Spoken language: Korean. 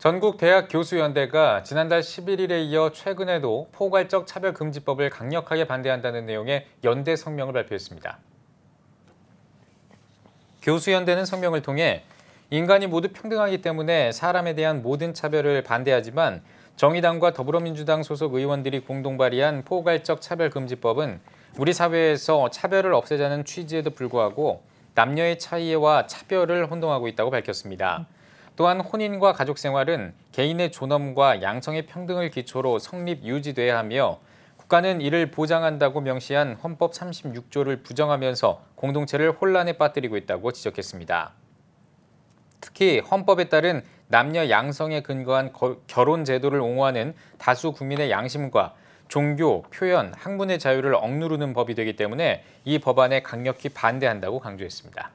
전국 대학 교수연대가 지난달 11일에 이어 최근에도 포괄적 차별금지법을 강력하게 반대한다는 내용의 연대 성명을 발표했습니다. 교수연대는 성명을 통해 인간이 모두 평등하기 때문에 사람에 대한 모든 차별을 반대하지만 정의당과 더불어민주당 소속 의원들이 공동 발의한 포괄적 차별금지법은 우리 사회에서 차별을 없애자는 취지에도 불구하고 남녀의 차이와 차별을 혼동하고 있다고 밝혔습니다. 또한 혼인과 가족 생활은 개인의 존엄과 양성의 평등을 기초로 성립 유지돼야 하며 국가는 이를 보장한다고 명시한 헌법 36조를 부정하면서 공동체를 혼란에 빠뜨리고 있다고 지적했습니다. 특히 헌법에 따른 남녀 양성에 근거한 결혼 제도를 옹호하는 다수 국민의 양심과 종교, 표현, 학문의 자유를 억누르는 법이 되기 때문에 이 법안에 강력히 반대한다고 강조했습니다.